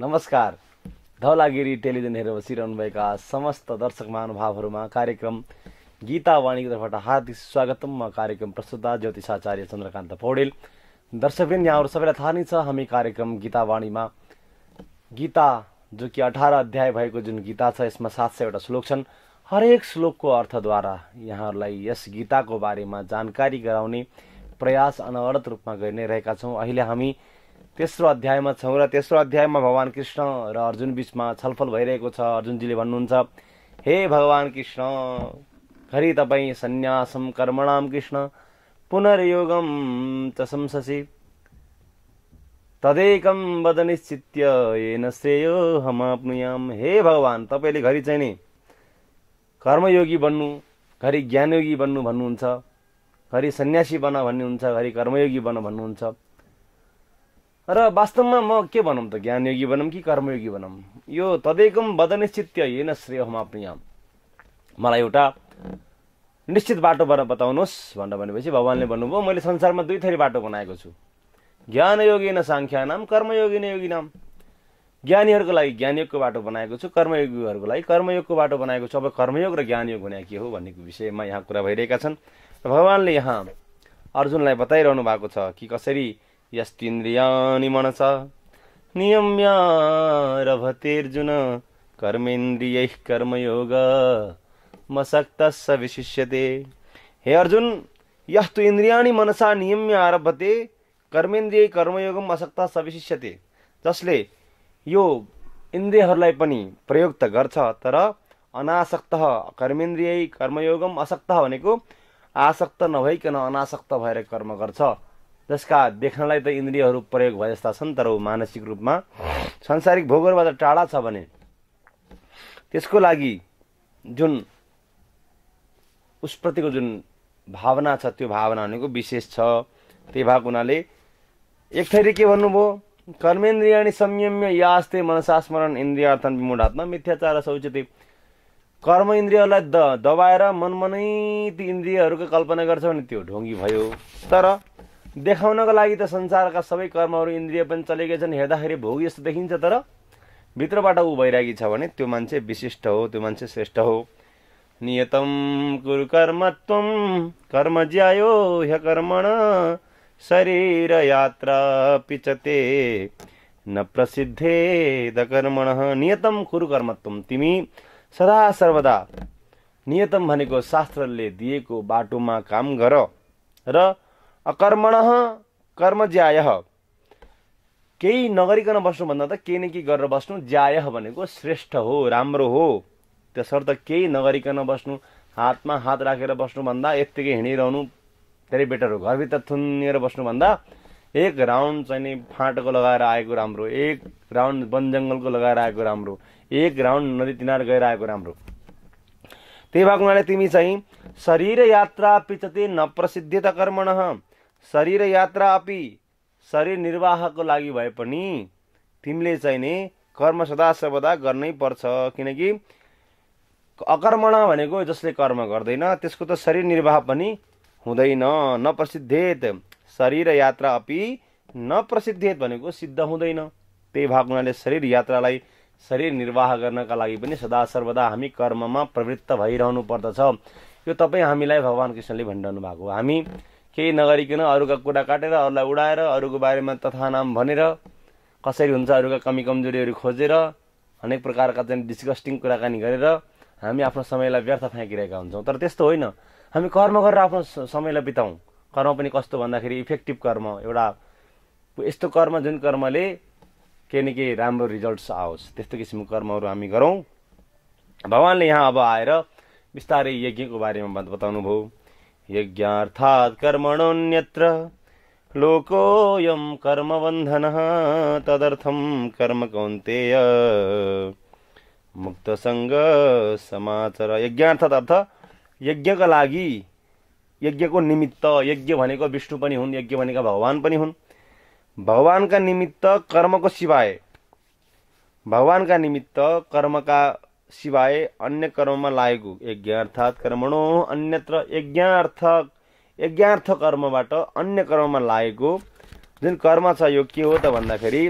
नमस्कार धौलागिरी टेलिभिजन हेरेर बसिरहनुभएका समस्त दर्शक महानुभावहरूमा कार्यक्रम गीतावाणीको तर्फबाट हार्दिक स्वागतम म कार्यक्रम प्रस्तुता ज्योतिषाचार्य चन्द्रकान्त पौडेल दर्शकबिन यहाँहरू सबैलाई थाहा नै छ हामी कार्यक्रम गीतावाणीमा गीता जो कि अठार अध्याय भएको जुन गीता छ यसमा सात सयवटा श्लोक छन् हरेक श्लोकको अर्थद्वारा यहाँहरूलाई यस गीताको बारेमा जानकारी गराउने प्रयास अनवरत रूपमा गरि नै रहेका छौँ अहिले हामी तेस्रो अध्यायमा छौँ र तेस्रो अध्यायमा भगवान् कृष्ण र अर्जुन बिचमा छलफल भइरहेको छ अर्जुनजीले भन्नुहुन्छ हे भगवान् कृष्ण घरि तपाईँ सन्यासम कर्मणाम कृष्ण पुनर्योगम च संससी तदेकम वदनिश्चित्य येन श्रेयो हमाप्नुयाम हे भगवान् तपाईँले घरि चाहिँ नि कर्मयोगी बन्नु घरि ज्ञानयोगी बन्नु भन्नुहुन्छ घरि सन्यासी बन भन्नुहुन्छ घरि कर्मयोगी बन भन्नुहुन्छ र वास्तवमा म के भनौँ त ज्ञानयोगी भनौँ कि कर्मयोगी भनौँ यो तदेकम बदनिश्चित्य हेन श्रेय प्रिय मलाई एउटा निश्चित बाटो बताउनुहोस् भनेर भनेपछि भगवान्ले भन्नुभयो मैले संसारमा दुई थरी बाटो बनाएको छु ज्ञानयोगी न साङ्ख्या नाम कर्मयोगी न योगी नाम ज्ञानीहरूको लागि ज्ञानयोगको बाटो बनाएको छु कर्मयोगीहरूको लागि कर्मयोगको बाटो बनाएको छु अब कर्मयोग र ज्ञानयोग भने के हो भन्ने विषयमा यहाँ कुरा भइरहेका छन् र भगवान्ले यहाँ अर्जुनलाई बताइरहनु भएको छ कि कसरी यस्तिन्द्रियाणि मनसा अर्जुन कर्मेन्द्रियैः कर्मयोग मसक्तः विशिष्यते हे अर्जुन यस्तु इन्द्रियाणी मनसा नियम्य आरभते कर्मेन्द्रिय कर्मयोगम असक्ता सविशिष्यते जसले यो इन्द्रियहरूलाई पनि प्रयोग त गर्छ तर अनासक्त कर्मेन्द्रिय कर्मयोगम असक्त भनेको आसक्त नभइकन अनासक्त भएर कर्म गर्छ जसका देख्नलाई त इन्द्रियहरू प्रयोग भए जस्ता छन् तर ऊ मानसिक रूपमा सांसारिक भोगहरूबाट टाढा छ भने त्यसको लागि जुन उसप्रतिको जुन भावना छ त्यो भावना भनेको विशेष छ त्यही भएको हुनाले एक थरी के भन्नुभयो कर्मेन्द्रियाणी संयम्य यास्ते मनसास्मरण इन्द्रियार्थन विमूढात्मा मिथ्याचार शौचते कर्म इन्द्रियहरूलाई द दबाएर मनमनै ती इन्द्रियहरूको कल्पना गर्छ भने त्यो ढोङ्गी भयो तर देखाउनको लागि त संसारका सबै कर्महरू इन्द्रिय पनि चलेकै छन् हेर्दाखेरि भोग यस्तो देखिन्छ तर भित्रबाट ऊ भइरहेकी छ भने त्यो मान्छे विशिष्ट हो त्यो मान्छे श्रेष्ठ हो नियतम कुरु कर्म त्वम कर्म ज्यायो ह्य कर्मण शरीर यात्रा पिचते न प्रसिद्धे द कर्मण नियतम कुरु कर्मत्वम तिमी सदा सर्वदा नियतम भनेको शास्त्रले दिएको बाटोमा काम गर र अकर्मण कर्म ज्याय केही नगरिकन बस्नुभन्दा त केही न केही गरेर बस्नु ज्याय भनेको श्रेष्ठ हो राम्रो हो त्यसर्थ केही नगरिकन बस्नु हातमा हात राखेर बस्नुभन्दा यत्तिकै हिँडिरहनु धेरै बेटर हो घरभित्र थुनिएर बस्नुभन्दा एक राउन्ड चाहिँ नि फाँटको लगाएर आएको राम्रो एक राउन्ड वन जङ्गलको लगाएर आएको राम्रो एक राउन्ड नदी किनार गएर आएको राम्रो त्यही भएको हुनाले तिमी चाहिँ शरीर यात्रा पिचते त कर्मण शरीर यात्रा अपि शरीर निर्वाहको लागि भए पनि तिमीले चाहिँ नि कर्म सदा सर्वदा गर्नै पर्छ किनकि अकर्मण भनेको जसले कर्म गर्दैन त्यसको त शरीर निर्वाह पनि हुँदैन नप्रसिद्धेत शरीर यात्रा अपि नप्रसिद्धेत भनेको सिद्ध हुँदैन त्यही भएको हुनाले शरीर यात्रालाई शरीर निर्वाह गर्नका लागि पनि सदा सर्वदा हामी कर्ममा प्रवृत्त भइरहनु पर्दछ यो तपाईँ हामीलाई भगवान् कृष्णले भनिरहनु भएको हामी केही नगरिकन अरूका कुरा काटेर अरूलाई उडाएर अरूको बारेमा तथा नाम भनेर कसरी हुन्छ अरूका कमी कमजोरीहरू खोजेर अनेक प्रकारका चाहिँ डिस्कस्टिङ कुराकानी गरेर हामी आफ्नो समयलाई व्यर्थ फ्याँकिरहेका हुन्छौँ तर त्यस्तो होइन हामी कर्म गरेर आफ्नो समयलाई बिताउँ कर्म पनि कस्तो भन्दाखेरि इफेक्टिभ कर्म एउटा यस्तो कर्म जुन कर्मले केही न केही राम्रो रिजल्ट्स आओस् त्यस्तो किसिमको कर्महरू हामी गरौँ भगवान्ले यहाँ अब आएर बिस्तारै यज्ञको बारेमा बताउनुभयो यज्ञार्थात् कर्मणोऽन्यत्र लोकोऽयं कर्मबन्धनः तदर्थं कर्म कौन्तेय मुक्तसङ्ग समाचार यज्ञार्थात् अर्थ यज्ञका लागि यज्ञको निमित्त यज्ञ भनेको विष्णु पनि हुन् यज्ञ भनेका भगवान् पनि हुन् भगवान्का निमित्त कर्मको सिवाय भगवान्का निमित्त कर्मका सिवाय अन्य कर्ममा लागेको यज्ञ अर्थात् कर्मणो अन्यत्र यज्ञार्थ यज्ञार्थ कर्मबाट अन्य कर्ममा लागेको जुन कर्म छ यो के हो त भन्दाखेरि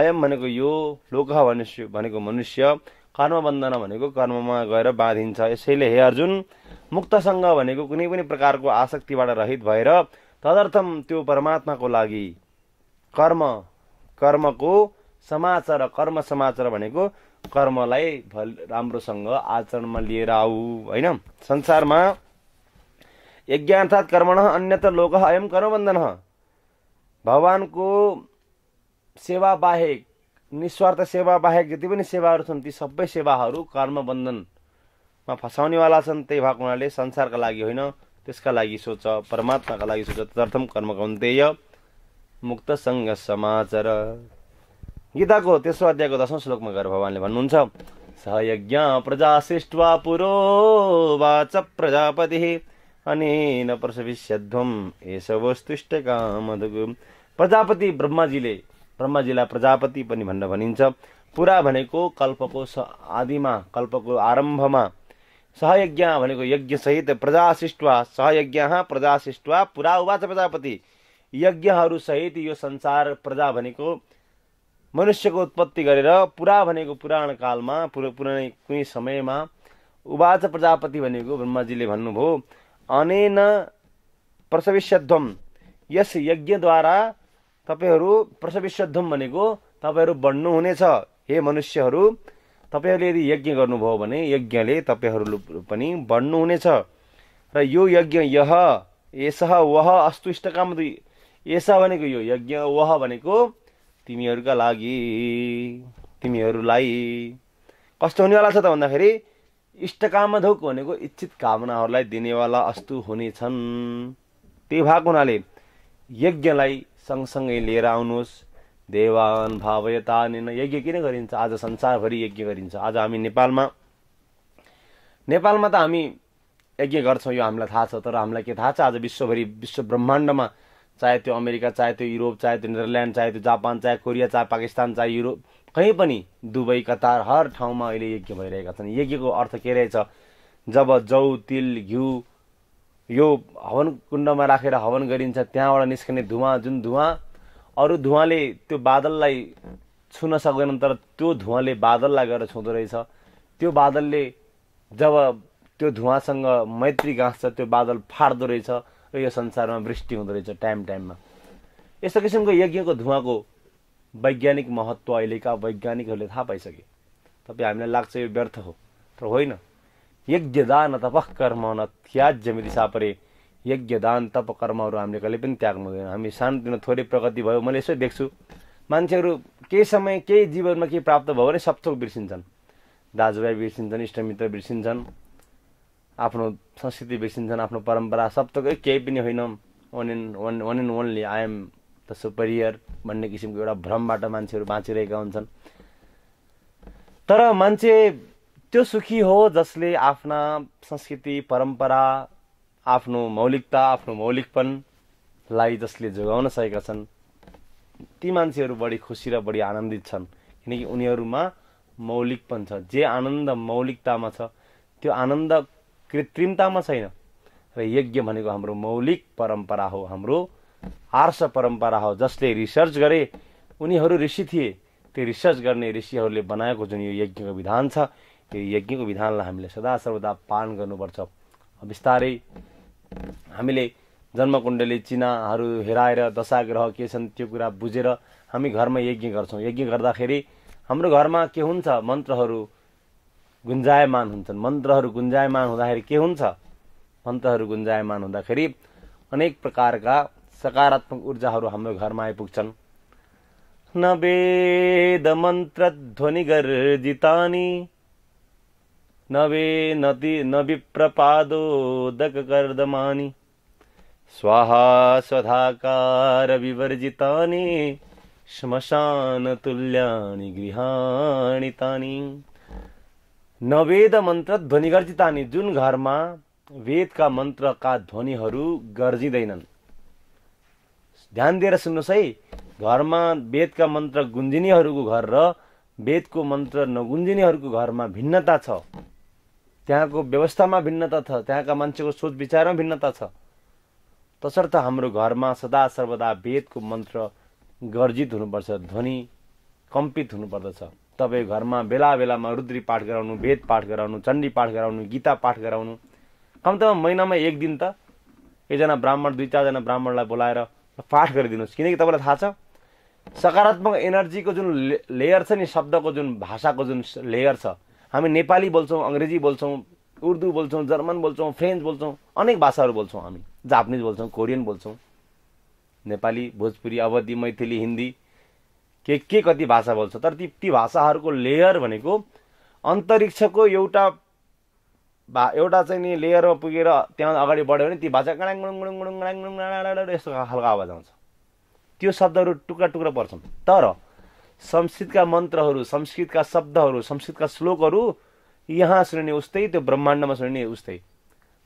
अयम भनेको यो लोक मनुष्य भनेको मनुष्य कर्मबन्धन भनेको कर्ममा गएर बाँधिन्छ यसैले हे अर्जुन मुक्तसँग भनेको कुनै पनि प्रकारको आसक्तिबाट रहित भएर तदर्थम त्यो परमात्माको लागि कर्म कर्मको समाचार कर्म समाचार भनेको कर्मलाई राम्रोसँग आचरणमा लिएर आऊ होइन संसारमा यज्ञ अर्थात् कर्मण अन्यत लोक अयम कर्मबन्धन भगवान्को सेवा बाहेक निस्वार्थ सेवा बाहेक जति पनि सेवाहरू छन् ती सबै सेवाहरू कर्मबन्धनमा फसाउनेवाला छन् त्यही भएको हुनाले संसारका लागि होइन त्यसका लागि सोच परमात्माका लागि सोच तदर्थम अन्त्येय मुक्त सङ्घ समाचार गीताको तेस्रो अध्यायको दशौँ श्लोकमा गएर भगवान्ले भन्नुहुन्छ सयज्ञ प्रजा सृष्ट्वा पुरो वाच प्रजापति अनेन प्रसविष्यध्वम एसवस्तुष्ट कामधु प्रजापति ब्रह्माजीले ब्रह्माजीलाई प्रजापति पनि भन्न भनिन्छ पुरा भनेको कल्पको स आदिमा कल्पको आरम्भमा सहयज्ञ भनेको यज्ञसहित प्रजा सृष्टवा सहयज्ञ प्रजा सृष्टवा पुरा उवाच प्रजापति यज्ञहरूसहित यो संसार प्रजा भनेको मनुष्यको उत्पत्ति गरेर पुरा भनेको पुराण कालमा पुरा पुरानै कुनै समयमा उवाच प्रजापति भनेको ब्रह्माजीले भन्नुभयो अनेन प्रसविष्यध्वम यस यज्ञद्वारा तपाईँहरू प्रसविष्यध्वम भनेको तपाईँहरू बढ्नुहुनेछ हे मनुष्यहरू तपाईँहरूले यदि यज्ञ गर्नुभयो भने यज्ञले तपाईँहरू पनि बढ्नुहुनेछ र यो यज्ञ यह यस वह अस्तु इष्टकाम यस भनेको यो यज्ञ वह भनेको तिमीहरूका लागि तिमीहरूलाई कस्तो हुनेवाला छ त भन्दाखेरि इष्टकामधोक भनेको इच्छित कामनाहरूलाई दिनेवाला अस्तु हुनेछन् त्यही भएको हुनाले यज्ञलाई सँगसँगै लिएर आउनुहोस् देवान भावयता यज्ञ किन गरिन्छ आज संसारभरि यज्ञ गरिन्छ आज हामी नेपालमा नेपालमा त हामी यज्ञ गर्छौँ यो हामीलाई थाहा छ तर हामीलाई के थाहा छ आज विश्वभरि विश्व ब्रह्माण्डमा चाहे त्यो अमेरिका चाहे त्यो युरोप चाहे त्यो नेदरल्यान्ड चाहे त्यो जापान चाहे कोरिया चाहे पाकिस्तान चाहे युरोप कहीँ पनि दुबई कतार हर ठाउँमा अहिले यज्ञ भइरहेका छन् यज्ञको अर्थ के रहेछ जब जौ तिल घिउ यो हवन कुण्डमा राखेर हवन गरिन्छ त्यहाँबाट निस्कने धुवाँ जुन धुवाँ अरू धुवाँले त्यो बादललाई छुन सक्दैन तर त्यो धुवाँले बादललाई गएर छुँदो रहेछ त्यो बादलले जब त्यो धुवाँसँग मैत्री गाँस्छ त्यो बादल फाट्दो रहेछ र यो संसारमा वृष्टि हुँदो रहेछ टाइम टाइममा यस्तो किसिमको यज्ञको धुवाको वैज्ञानिक महत्त्व अहिलेका वैज्ञानिकहरूले थाहा पाइसके तपाईँ हामीलाई लाग्छ यो व्यर्थ हो तर होइन यज्ञदान तप कर्म न त्याज्य सापरे परे यज्ञदान तप कर्महरू हामीले कहिले पनि त्याग्नु हुँदैन हामी सानोतिनो थोरै प्रगति भयो मैले यसो देख्छु मान्छेहरू केही समय केही जीवनमा केही प्राप्त भयो भने सबथोक बिर्सिन्छन् दाजुभाइ बिर्सिन्छन् इष्टमित्र बिर्सिन्छन् आफ्नो संस्कृति बिर्सिन्छन् आफ्नो परम्परा सब त केही पनि होइन one and one one and only I'm the superior भन्ने किसिमको एउटा भ्रमबाट मान्छेहरू बाँचिरहेका हुन्छन् तर मान्छे त्यो सुखी हो जसले आफ्ना संस्कृति परम्परा आफ्नो मौलिकता आफ्नो मौलिकपनलाई जसले जोगाउन सकेका छन् ती मान्छेहरू बढी खुसी र बढी आनन्दित छन् किनकि उनीहरूमा मौलिकपन छ जे आनन्द मौलिकतामा छ त्यो आनन्द कृत्रिमतामा छैन र यज्ञ भनेको हाम्रो मौलिक परम्परा हो हाम्रो आर्ष परम्परा हो जसले रिसर्च गरे उनीहरू ऋषि थिए त्यो रिसर्च गर्ने ऋषिहरूले बनाएको जुन यो यज्ञको विधान छ यो यज्ञको विधानलाई हामीले सदा सर्वदा पालन गर्नुपर्छ बिस्तारै हामीले जन्मकुण्डली चिनाहरू हेराएर दशा ग्रह के छन् त्यो कुरा बुझेर हामी घरमा यज्ञ गर्छौँ यज्ञ गर्दाखेरि हाम्रो घरमा के हुन्छ मन्त्रहरू गुन्जायमान हुन्छन् मन्त्रहरू गुन्जायमान हुँदाखेरि के हुन्छ मन्त्रहरू गुन्जायमान हुँदाखेरि अनेक प्रकारका सकारात्मक ऊर्जाहरू हाम्रो घरमा आइपुग्छन् न वेद ध्वनि गर्जितानी नवे नदी नविप्रपादोदक कर्दमानि स्वाहा स्वधाकार विवर्जितानि श्मशानतुल्यानि गृहाणि तानि नवेद मन्त्र ध्वनि नि जुन घरमा वेदका मन्त्रका ध्वनिहरू गर्जिँदैनन् ध्यान दिएर सुन्नुहोस् है घरमा वेदका मन्त्र गुन्जिनेहरूको घर र वेदको मन्त्र नगुन्जिनेहरूको घरमा भिन्नता छ त्यहाँको व्यवस्थामा भिन्नता छ त्यहाँका मान्छेको सोच विचारमा भिन्नता छ तसर्थ हाम्रो घरमा सदा सर्वदा वेदको मन्त्र गर्जित हुनुपर्छ ध्वनि कम्पित हुनुपर्दछ तपाईँ घरमा बेला बेलामा रुद्री पाठ गराउनु वेद पाठ गराउनु चण्डी पाठ गराउनु गीता पाठ गराउनु कम्तीमा महिनामा एक दिन त एकजना ब्राह्मण दुई चारजना ब्राह्मणलाई बोलाएर पाठ गरिदिनुहोस् किनकि तपाईँलाई थाहा छ सकारात्मक एनर्जीको जुन लेयर छ नि शब्दको जुन भाषाको जुन लेयर छ हामी नेपाली बोल्छौँ अङ्ग्रेजी बोल्छौँ उर्दू बोल्छौँ जर्मन बोल्छौँ फ्रेन्च बोल्छौँ अनेक भाषाहरू बोल्छौँ हामी जापानिज बोल्छौँ कोरियन बोल्छौँ नेपाली भोजपुरी अवधि मैथिली हिन्दी के के कति भाषा बोल्छ तर ती ती भाषाहरूको लेयर भनेको अन्तरिक्षको एउटा भा एउटा चाहिँ नि लेयरमा पुगेर त्यहाँ अगाडि बढ्यो भने ती भाषा गडाङ गुडुङ गुडुङ गुडुङ गडाङ गुडुङ यस्तो खालको आवाज आउँछ त्यो शब्दहरू टुक्रा टुक्रा पर्छन् तर संस्कृतका मन्त्रहरू संस्कृतका शब्दहरू संस्कृतका श्लोकहरू यहाँ सुन्ने उस्तै त्यो ब्रह्माण्डमा सुन्ने उस्तै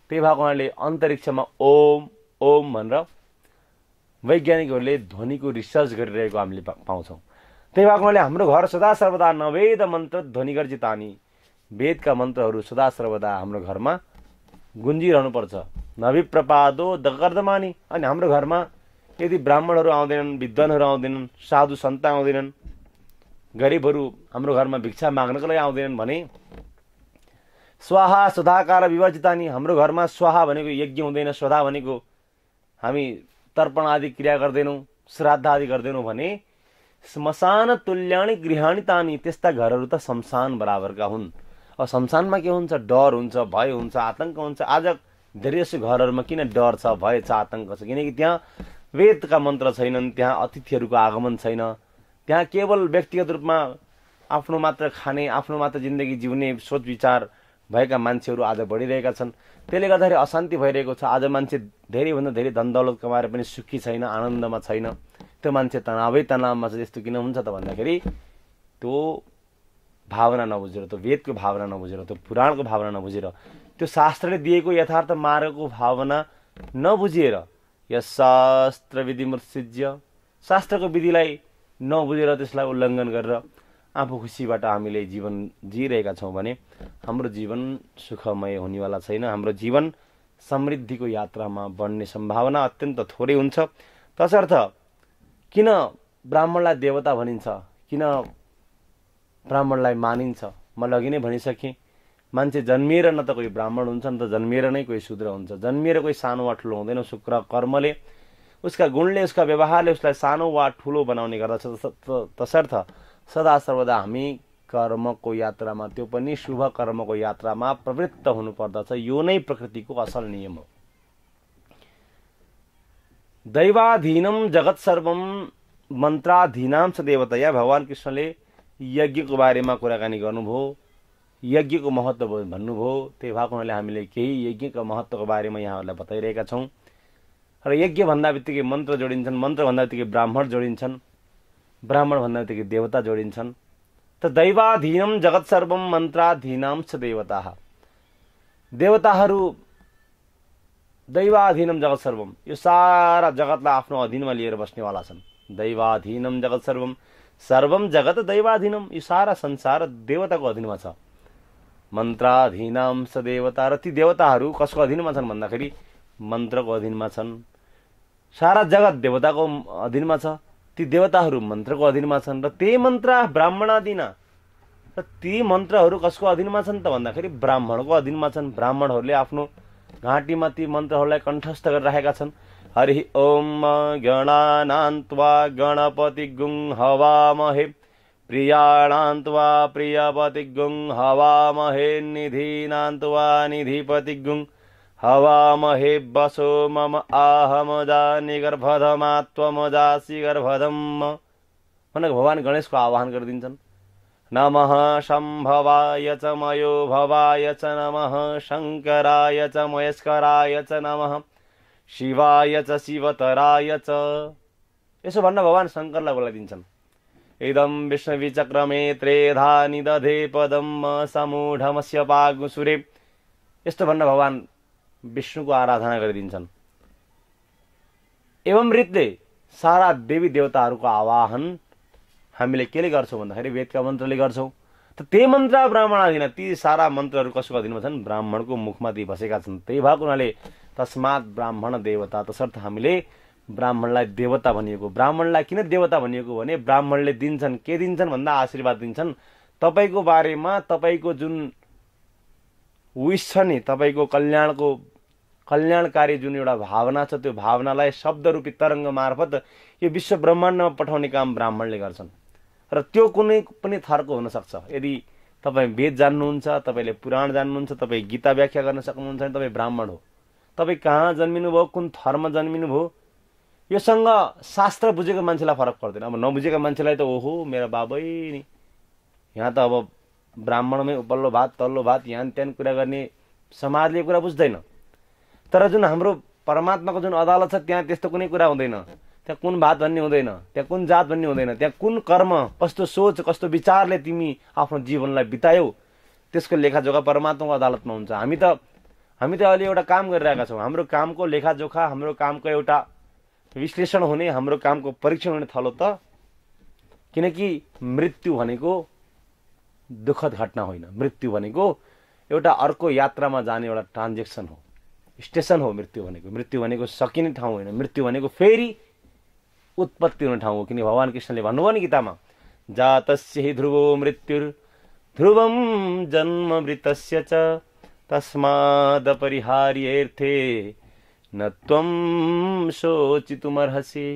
त्यही भएको उहाँले अन्तरिक्षमा ओम ओम भनेर वैज्ञानिकहरूले ध्वनिको रिसर्च गरिरहेको हामीले पाउँछौँ त्यही भएको हुनाले हाम्रो घर सदा सर्वदा नवेद मन्त्र ध्वनिगर्जी तानी वेदका मन्त्रहरू सदा सर्वदा हाम्रो घरमा गुन्जिरहनुपर्छ नभिप्रपादो दगर्दमानी अनि हाम्रो घरमा यदि ब्राह्मणहरू आउँदैनन् विद्वानहरू आउँदैनन् साधु सन्त आउँदैनन् गरिबहरू हाम्रो घरमा भिक्षा माग्नको लागि आउँदैनन् भने स्वाहा सुधाकार विभाजितानी हाम्रो घरमा स्वाहा भनेको यज्ञ हुँदैन स्वधा भनेको हामी तर्पण आदि क्रिया गर्दैनौँ श्राद्ध आदि गर्दैनौँ भने श्मशान तुल्याणी गृहाणी तानी त्यस्ता घरहरू त शमशान बराबरका हुन् अब शमशानमा के हुन्छ डर हुन्छ भय हुन्छ आतङ्क हुन्छ आज धेरै जसो घरहरूमा किन डर छ भय छ आतङ्क छ किनकि त्यहाँ वेदका मन्त्र छैनन् त्यहाँ अतिथिहरूको आगमन छैन त्यहाँ केवल व्यक्तिगत रूपमा आफ्नो मात्र खाने आफ्नो मात्र जिन्दगी जिउने सोच विचार भएका मान्छेहरू आज बढिरहेका छन् त्यसले गर्दाखेरि अशान्ति भइरहेको छ आज मान्छे धेरैभन्दा धेरै धन दौलत कमाएर पनि सुखी छैन आनन्दमा छैन त्यो मान्छे तनावै तनावमा छ यस्तो किन हुन्छ त भन्दाखेरि त्यो भावना नबुझेर त्यो वेदको भावना नबुझेर त्यो पुराणको भावना नबुझेर त्यो शास्त्रले दिएको यथार्थ मार्गको भावना नबुझिएर यस शास्त्र विधि सिज्य शास्त्रको विधिलाई नबुझेर त्यसलाई उल्लङ्घन गरेर आफू खुसीबाट हामीले जीवन जिइरहेका छौँ भने हाम्रो जीवन सुखमय हुनेवाला छैन हाम्रो जीवन समृद्धिको यात्रामा बढ्ने सम्भावना अत्यन्त थोरै हुन्छ तसर्थ किन ब्राह्मणलाई देवता भनिन्छ किन ब्राह्मणलाई मानिन्छ म अघि नै भनिसकेँ मान्छे जन्मिएर न त कोही ब्राह्मण हुन्छ न त जन्मिएर नै कोही शुद्र हुन्छ जन्मिएर कोही सानो वा ठुलो हुँदैन शुक्र कर्मले उसका गुणले उसका व्यवहारले उसलाई सानो वा ठुलो बनाउने गर्दछ तसर्थ सदा सर्वदा हामी कर्मको यात्रामा त्यो पनि शुभ कर्मको यात्रामा प्रवृत्त हुनुपर्दछ यो नै प्रकृतिको असल नियम हो दैवाधीनम जगत सर्वम मन्त्राधीनाम छ देवतया भगवान् कृष्णले यज्ञको बारेमा कुराकानी गर्नुभयो यज्ञको महत्त्व भन्नुभयो त्यही भएको हुनाले हामीले केही यज्ञको महत्त्वको बारेमा यहाँहरूलाई बताइरहेका छौँ र यज्ञ भन्दा बित्तिकै मन्त्र जोडिन्छन् मन्त्र भन्दा बित्तिकै ब्राह्मण जोडिन्छन् ब्राह्मण भन्दा बित्तिकै देवता जोडिन्छन् त दैवाधीनम जगत सर्वम मन्त्राधीनाम छ देवता देवताहरू दैवाधीनम जगत सर्वम यो सारा जगतलाई आफ्नो अधीनमा लिएर बस्नेवाला छन् दैवाधीनम जगत सर्वम सर्वम जगत दैवाधीनम यो सारा संसार देवताको अधीनमा छ मन्त्राधीनाम स देवता र ती देवताहरू कसको अधीनमा छन् भन्दाखेरि मन्त्रको अधीनमा छन् सारा जगत देवताको अधीनमा छ ती देवताहरू मन्त्रको अधीनमा छन् र त्यही मन्त्र ब्राह्मणादिना र ती मन्त्रहरू कसको अधीनमा छन् त भन्दाखेरि ब्राह्मणको अधीनमा छन् ब्राह्मणहरूले आफ्नो घाँटीमा ती मन्त्रहरूलाई कण्ठस्थ गरिराखेका छन् हरि ओम गणानान्त्वा गणपति गुङ हवामहे प्रियाणान्त्वा प्रियपति गुङ हवामहे निधिनान्त्वा निधिपति गुङ हवामहे वसो मम आहमदा निगर्भधमा त्वमदासी गर्भधम भनेर भगवान् गणेशको आह्वान गरिदिन्छन् नमः शम्भवाय च मयो भवाय च नमः शङ्कराय च मयस्कराय च नमः शिवाय च शिवतराय च यसो भन्न भगवान् शङ्करलाई बोलाइदिन्छन् इदम् विष्णुविचक्रमे त्रेधा निदधे पदम समूढमस्य पागुसुरे यस्तो भन्न भगवान् विष्णुको आराधना गरिदिन्छन् एवं रीतले सारा देवी देवताहरूको आवाहन हामीले केले गर्छौँ भन्दाखेरि वेदका मन्त्रले गर्छौँ त त्यही मन्त्र ब्राह्मण ब्राह्मणाधीन ती सारा मन्त्रहरू कसको अधीनमा छन् ब्राह्मणको मुखमा ती बसेका छन् त्यही भएको हुनाले तस्मात ब्राह्मण देवता तसर्थ हामीले ब्राह्मणलाई देवता भनिएको ब्राह्मणलाई किन देवता भनिएको भने ब्राह्मणले दिन्छन् के दिन्छन् भन्दा आशीर्वाद दिन्छन् तपाईँको बारेमा तपाईँको जुन विस छ नि तपाईँको कल्याणको कल्याणकारी जुन एउटा भावना छ त्यो भावनालाई शब्दरूपी तरङ्ग मार्फत यो विश्व ब्रह्माण्डमा पठाउने काम ब्राह्मणले गर्छन् र त्यो कुनै पनि थरको हुनसक्छ यदि तपाईँ वेद जान्नुहुन्छ तपाईँले पुराण जान्नुहुन्छ तपाईँ गीता व्याख्या गर्न सक्नुहुन्छ भने तपाईँ ब्राह्मण हो तपाईँ कहाँ जन्मिनु जन्मिनुभयो कुन थरमा जन्मिनुभयो योसँग शास्त्र बुझेको मान्छेलाई फरक पर्दैन अब नबुझेको मान्छेलाई त ओहो मेरो बाबै नि यहाँ त अब ब्राह्मणमै उपल्लो भात तल्लो भात यहाँ त्यहाँ कुरा गर्ने समाजले कुरा बुझ्दैन तर जुन हाम्रो परमात्माको जुन अदालत छ त्यहाँ त्यस्तो कुनै कुरा हुँदैन त्यहाँ कुन भात भन्ने हुँदैन त्यहाँ कुन जात भन्ने हुँदैन त्यहाँ कुन कर्म कस्तो सोच कस्तो विचारले तिमी आफ्नो जीवनलाई बितायौ त्यसको लेखाजोखा परमात्माको अदालतमा हुन्छ हामी त हामी त अहिले एउटा काम गरिरहेका छौँ हाम्रो कामको लेखाजोखा हाम्रो कामको एउटा विश्लेषण हुने हाम्रो कामको परीक्षण हुने थलो त किनकि मृत्यु भनेको दुःखद घटना होइन मृत्यु भनेको एउटा अर्को यात्रामा जाने एउटा ट्रान्जेक्सन हो स्टेसन हो मृत्यु भनेको मृत्यु भनेको सकिने ठाउँ होइन मृत्यु भनेको फेरि उत्पत्ति हुने ठाउँ हो किनकि भगवान् कृष्णले भन्नुभयो नि गीतामा जातस्य हि ध्रुवो मृत्यु ध्रुवं जन्म मृतस्य च तस्मादपरिहार्यर्थे न त्वं शोचितुमर्हसि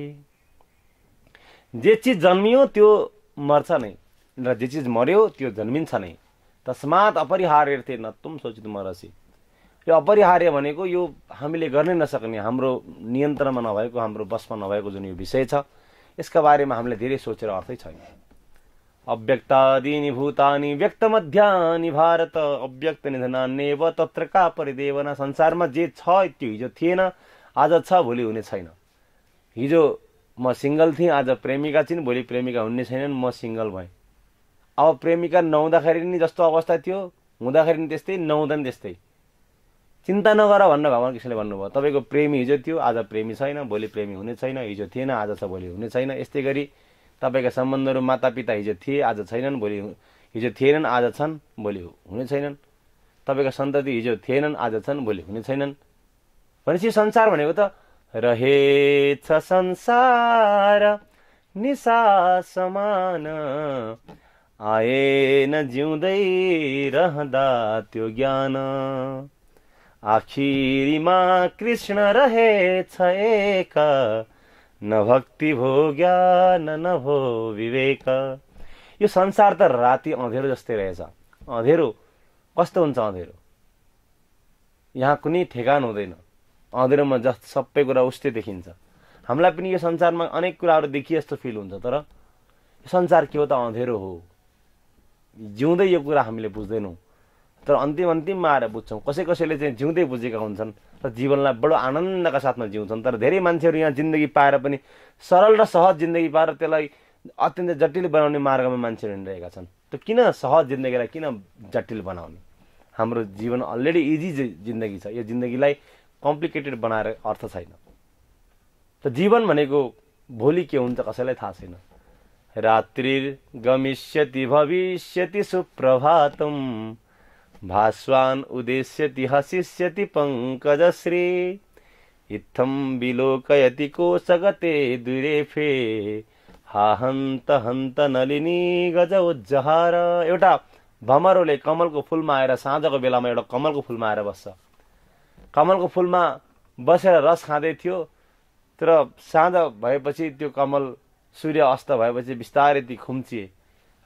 जे चिज जन्मियो त्यो मर्छ नै र जे चिज मर्यो त्यो जन्मिन्छ नै तस्मात् अपरिहार्यर्थे न त्वं शोचितुमर्हसि यो अपरिहार्य भनेको यो हामीले गर्नै नसक्ने हाम्रो नियन्त्रणमा नभएको हाम्रो बसमा नभएको जुन यो विषय छ यसका बारेमा हामीले धेरै सोचेर अर्थै छैन अव्यक्तादीनि भूतानि मध्यानि भारत अव्यक्त निधनान्यव नेव तत्रका परिदेवना संसारमा जे छ त्यो हिजो थिएन आज छ भोलि हुने छैन हिजो म सिङ्गल थिएँ आज प्रेमिका छिन् भोलि प्रेमिका हुने छैनन् म सिङ्गल भएँ अब प्रेमिका नहुँदाखेरि नि जस्तो अवस्था थियो हुँदाखेरि नि त्यस्तै नहुँदा नि त्यस्तै चिन्ता नगर भनेर भगवान् कृष्णले भन्नुभयो तपाईँको प्रेमी हिजो थियो आज प्रेमी छैन भोलि प्रेमी हुने छैन हिजो थिएन आज छ भोलि हुने छैन यस्तै गरी तपाईँका सम्बन्धहरू मातापिता हिजो थिए आज छैनन् भोलि हिजो थिएनन् आज छन् भोलि हुने छैनन् तपाईँका सन्तति हिजो थिएनन् आज छन् भोलि हुने छैनन् भनेपछि संसार भनेको त रहेछ संसार निसा समान न जिउँदै रहँदा त्यो ज्ञान आखिरीमा कृष्ण रहेछ एक न भक्ति भो ज्ञान न भो विवेक यो संसार त राति अँधेरो जस्तै रहेछ अँधेरो कस्तो हुन्छ अँधेरो यहाँ कुनै ठेगान हुँदैन अँधेरोमा जस्तो सबै कुरा उस्तै देखिन्छ हामीलाई पनि यो संसारमा अनेक कुराहरू देखिए जस्तो फिल हुन्छ तर संसार के हो त अँधेरो हो जिउँदै यो कुरा हामीले बुझ्दैनौँ तर अन्तिम अन्तिममा आएर बुझ्छौँ कसै कसैले चाहिँ जिउँदै बुझेका हुन्छन् र जीवनलाई बडो आनन्दका साथमा जिउँछन् तर धेरै मान्छेहरू यहाँ जिन्दगी पाएर पनि सरल र सहज जिन्दगी पाएर त्यसलाई अत्यन्त जटिल बनाउने मार्गमा मान्छेहरू हिँडिरहेका छन् त किन सहज जिन्दगीलाई किन जटिल बनाउने हाम्रो जीवन अलरेडी इजी जिन्दगी छ यो जिन्दगीलाई कम्प्लिकेटेड बनाएर अर्थ छैन त जीवन भनेको भोलि के हुन्छ कसैलाई थाहा छैन रात्रिर्गमिष्यति भविष्यति सुप्रभातम भास्वान् उदेश्यति हसिष्यति पङ्कजश्री इत्थं विलोकयति कोशगते दुरेफे हा हन्त हन्त नलिनी गज उज्जहार एउटा भमरोले कमलको फुलमा आएर साँझको बेलामा एउटा कमलको फुलमा आएर बस्छ कमलको फुलमा बसेर रस खाँदै थियो तर साँझ भएपछि त्यो कमल सूर्य अस्त भएपछि बिस्तारै ती खुम्चिए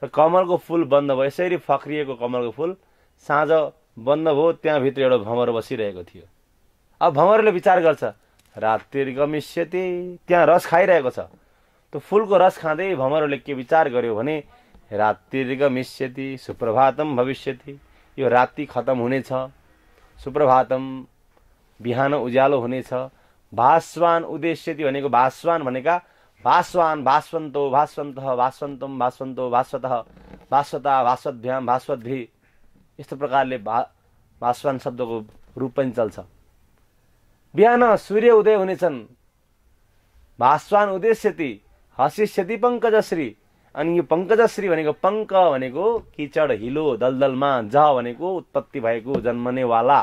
र कमलको फुल बन्द भयो यसरी फक्रिएको कमलको फुल साँझ बन्द भयो त्यहाँभित्र एउटा भमर बसिरहेको थियो अब भमरले विचार गर्छ रात्रि गमिष्यते त्यहाँ रस खाइरहेको छ त्यो फुलको रस खाँदै भमरले के विचार गर्यो भने रात्रि गमिष्यति सुप्रभातम भविष्यति यो राति खतम हुनेछ सुप्रभातम बिहान उज्यालो हुनेछ भास्वान उद्देश्यति भनेको भास्वान भनेका भास्वान भास्वन्तो भास्वन्त भास्वन्तम भास्वन्तो भास्वत भास्वता भास्वद्भ्याम भास्वद्भि यस्तो प्रकारले भा भाषवान शब्दको रूप पनि चल्छ बिहान सूर्य उदय हुनेछन् भाषवान उदयस्यति हसिष्यति पङ्कजश्री अनि यो पङ्कजश्री भनेको पङ्क भनेको किचड हिलो दलदलमा ज भनेको उत्पत्ति भएको जन्मनेवाला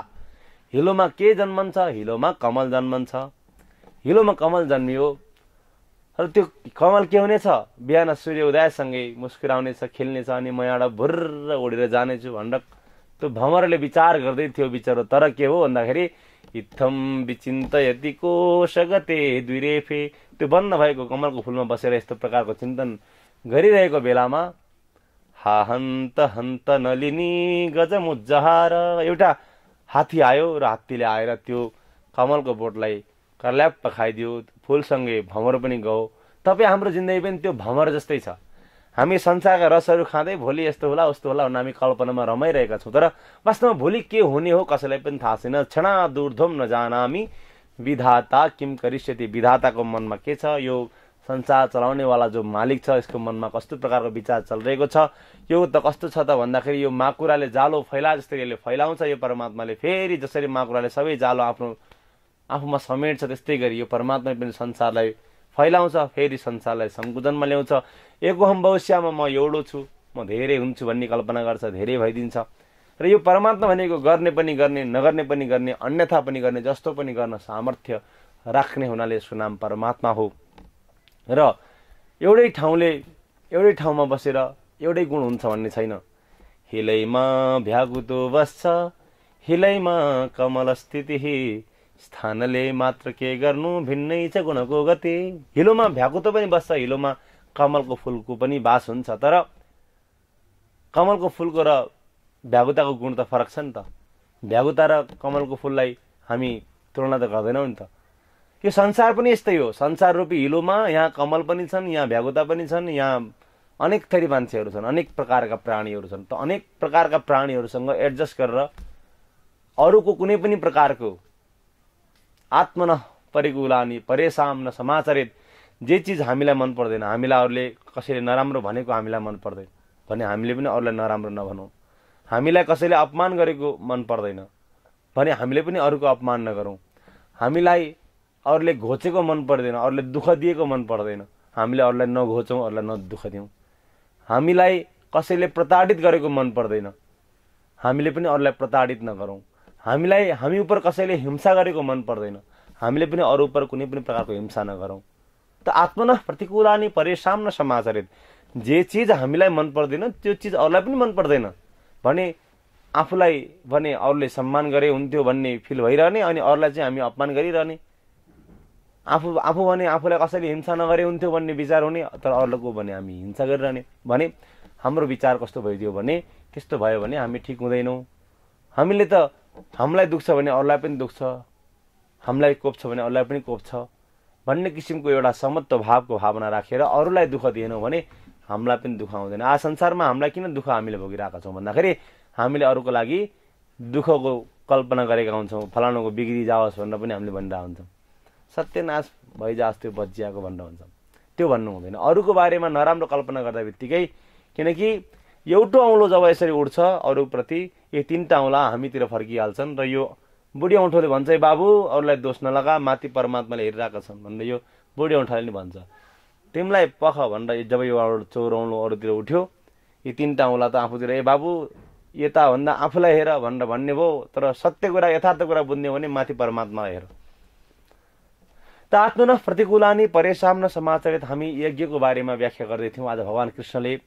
हिलोमा के जन्मन्छ हिलोमा कमल जन्मन्छ हिलोमा कमल जन्मियो र त्यो कमल के हुनेछ बिहान सूर्य उदयसँगै मुस्कुराउनेछ खेल्नेछ अनि म यहाँबाट भुर्र ओढेर जानेछु भन्डक त्यो भ्रमरले विचार गर्दै थियो बिचरो तर के हो भन्दाखेरि इत्थम विचिन्त यतिको सगते दुईरेफे त्यो बन्द भएको कमलको फुलमा बसेर यस्तो प्रकारको चिन्तन गरिरहेको बेलामा हा हन्त हन्त नलिनी गजमुजहार एउटा हात्ती आयो र हात्तीले आएर त्यो कमलको बोटलाई कर्ल्याप्प खाइदियो फुलसँगै भमर पनि गयो तपाईँ हाम्रो जिन्दगी पनि त्यो भमर जस्तै छ हामी संसारका रसहरू खाँदै भोलि यस्तो होला उस्तो होला भन्ने हामी कल्पनामा रमाइरहेका छौँ तर वास्तवमा भोलि के हुने हो कसैलाई पनि थाहा छैन क्षणा दुर्धुम नजान हामी विधाता किम करिष्यति विधाताको मनमा के छ यो संसार चलाउनेवाला जो मालिक छ यसको मनमा कस्तो प्रकारको विचार चलिरहेको छ यो त कस्तो छ त भन्दाखेरि यो माकुराले जालो फैला जस्तो यसले फैलाउँछ यो परमात्माले फेरि जसरी माकुराले सबै जालो आफ्नो आफूमा समेट्छ त्यस्तै गरी यो परमात्माले पनि संसारलाई फैलाउँछ फेरि संसारलाई सङ्कुचनमा ल्याउँछ एकहम भविष्यमा म एउटो छु म धेरै हुन्छु भन्ने कल्पना गर्छ धेरै भइदिन्छ र यो परमात्मा भनेको गर्ने पनि गर्ने नगर्ने पनि गर्ने अन्यथा पनि गर्ने जस्तो पनि गर्न सामर्थ्य राख्ने हुनाले सुनाम परमात्मा हो र एउटै ठाउँले एउटै ठाउँमा बसेर एउटै गुण हुन्छ भन्ने छैन हिलैमा भ्यागुतो बस्छ हिलैमा कमल स्थिति स्थानले मात्र के गर्नु भिन्नै छ गुणको गति हिलोमा भ्याकुतो पनि बस्छ हिलोमा कमलको फुलको पनि बास हुन्छ तर कमलको फुलको र भ्यागुताको गुण त फरक छ नि त भ्यागुता र कमलको फुललाई हामी तुलना त गर्दैनौँ नि त यो संसार पनि यस्तै हो संसार रूपी हिलोमा यहाँ कमल पनि छन् यहाँ भ्यागुता पनि छन् यहाँ अनेक थरी मान्छेहरू छन् अनेक प्रकारका प्राणीहरू छन् त अनेक प्रकारका प्राणीहरूसँग एडजस्ट गरेर अरूको कुनै पनि प्रकारको आत्मन परिकुलानी परेसाम न समाचारित जे चिज हामीलाई मन पर्दैन हामीलाई अरूले कसैले नराम्रो भनेको हामीलाई मन पर्दैन भने हामीले पनि अरूलाई नराम्रो नभनौँ हामीलाई कसैले अपमान गरेको मन पर्दैन भने हामीले पनि अरूको अपमान नगरौँ हामीलाई अरूले घोचेको मन पर्दैन अरूले दुःख दिएको मन पर्दैन हामीले अरूलाई नघोचौँ अरूलाई नदुःख दिउँ हामीलाई कसैले प्रताडित गरेको मन पर्दैन हामीले पनि अरूलाई प्रताडित नगरौँ हामीलाई हामी उप कसैले हिंसा गरेको मन पर्दैन हामीले पनि अरू उप कुनै पनि प्रकारको हिंसा नगरौँ त आत्मन प्रतिकूलानी परेसाम न समाचारित जे चिज हामीलाई मन पर्दैन त्यो चिज अरूलाई पनि मन पर्दैन भने आफूलाई भने अरूले सम्मान गरे हुन्थ्यो भन्ने फिल भइरहने अनि अरूलाई चाहिँ हामी अपमान गरिरहने आफू आफू भने आफूलाई कसैले हिंसा नगरे हुन्थ्यो भन्ने विचार हुने तर अरूको भने हामी हिंसा गरिरहने भने हाम्रो विचार कस्तो भइदियो भने त्यस्तो भयो भने हामी ठिक हुँदैनौँ हामीले त हामीलाई दुख्छ भने अरूलाई पनि दुख्छ हामीलाई छ भने अरूलाई पनि कोप छ भन्ने किसिमको एउटा समत्व भावको भावना राखेर अरूलाई दुःख दिएनौँ भने हामीलाई पनि दुःख आउँदैन आ संसारमा हामीलाई किन दुःख हामीले भोगिरहेका छौँ भन्दाखेरि हामीले अरूको लागि दुःखको कल्पना गरेका हुन्छौँ फलानुको बिग्री जाओस् भनेर पनि हामीले भनिरहेको हुन्छौँ सत्यनाश भइजाओस् त्यो बजियाको भनेर हुन्छौँ त्यो भन्नु हुँदैन अरूको बारेमा नराम्रो कल्पना गर्दा बित्तिकै किनकि एउटो औँलो जब यसरी उठ्छ अरूप्रति यी तिनवटा औँला हामीतिर फर्किहाल्छन् र यो बुढी औँठोले भन्छ है बाबु अरूलाई दोष नलगा माथि परमात्माले हेरिरहेका छन् भनेर यो बुढी औँठाले नि भन्छ तिमीलाई पख भनेर जब यो औँलो अरूतिर उठ्यो यी तिनवटा औँला त आफूतिर ए बाबु यता भन्दा आफूलाई हेर भनेर भन्ने भयो तर सत्य कुरा यथार्थ कुरा बुझ्ने हो भने माथि परमात्मालाई हेर त आत्मन प्रतिकूलानी परेशाम समाचारित हामी यज्ञको बारेमा व्याख्या गर्दैथ्यौँ आज भगवान् कृष्णले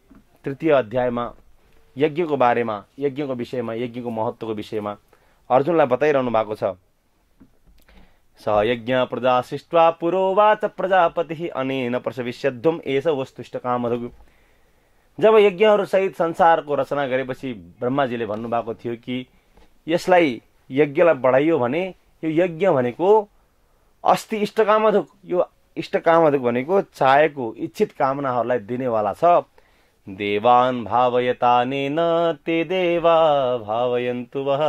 तृतीय अध्यायमा यज्ञको बारेमा यज्ञको विषयमा यज्ञको महत्त्वको विषयमा अर्जुनलाई बताइरहनु भएको छ सहयज्ञ प्रजा सृष्टवा पुरोवाच प्रजापति अनेन प्रसविष्यद्धुम एस वस्तुष्ट कामहरू जब यज्ञहरू सहित संसारको रचना गरेपछि ब्रह्माजीले भन्नुभएको थियो कि यसलाई यज्ञलाई बढाइयो भने यो यज्ञ भनेको अस्ति इष्टकामधुक यो इष्ट इष्टकामधुक भनेको चाहेको इच्छित कामनाहरूलाई दिनेवाला छ देवान् भावयतानेन ते देवा भावयन्तु वः